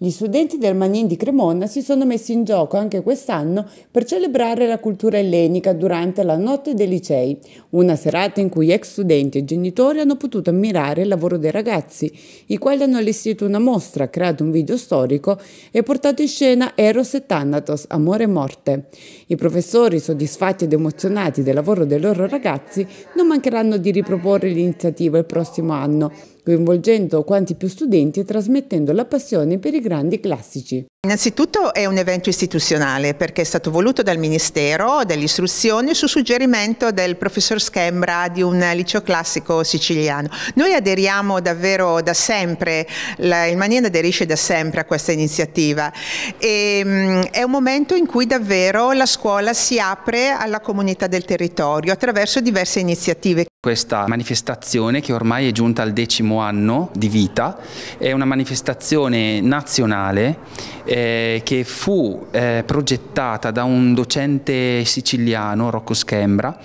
Gli studenti del Magnin di Cremona si sono messi in gioco anche quest'anno per celebrare la cultura ellenica durante la Notte dei Licei, una serata in cui ex studenti e genitori hanno potuto ammirare il lavoro dei ragazzi, i quali hanno allestito una mostra, creato un video storico e portato in scena Eros e Thanatos, Amore e Morte. I professori, soddisfatti ed emozionati del lavoro dei loro ragazzi, non mancheranno di riproporre l'iniziativa il prossimo anno coinvolgendo quanti più studenti e trasmettendo la passione per i grandi classici. Innanzitutto è un evento istituzionale perché è stato voluto dal Ministero dell'Istruzione su suggerimento del professor Schembra di un liceo classico siciliano. Noi aderiamo davvero da sempre, il Maniera aderisce da sempre a questa iniziativa e, ehm, è un momento in cui davvero la scuola si apre alla comunità del territorio attraverso diverse iniziative. Questa manifestazione che ormai è giunta al decimo anno di vita è una manifestazione nazionale eh, eh, che fu eh, progettata da un docente siciliano, Rocco Schembra,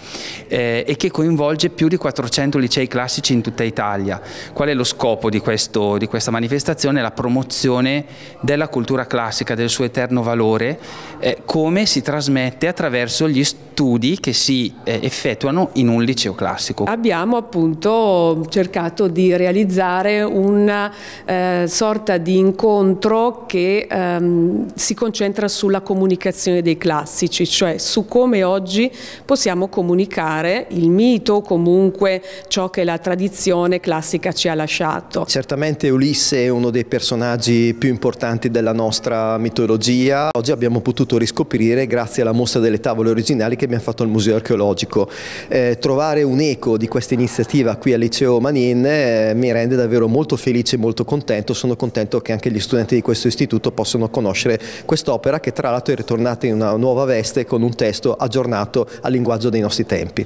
eh, e che coinvolge più di 400 licei classici in tutta Italia. Qual è lo scopo di, questo, di questa manifestazione? La promozione della cultura classica, del suo eterno valore, eh, come si trasmette attraverso gli studi che si eh, effettuano in un liceo classico. Abbiamo appunto cercato di realizzare una eh, sorta di incontro che ehm, si concentra sulla comunicazione dei classici, cioè su come oggi possiamo comunicare il mito o comunque ciò che la tradizione classica ci ha lasciato. Certamente Ulisse è uno dei personaggi più importanti della nostra mitologia. Oggi abbiamo potuto riscoprire, grazie alla mostra delle tavole originali che abbiamo fatto al Museo Archeologico, eh, trovare un eco di questa iniziativa qui al Liceo Manin eh, mi rende davvero molto felice e molto contento. Sono contento che anche gli studenti di questo istituto possano possono conoscere quest'opera che tra l'altro è ritornata in una nuova veste con un testo aggiornato al linguaggio dei nostri tempi.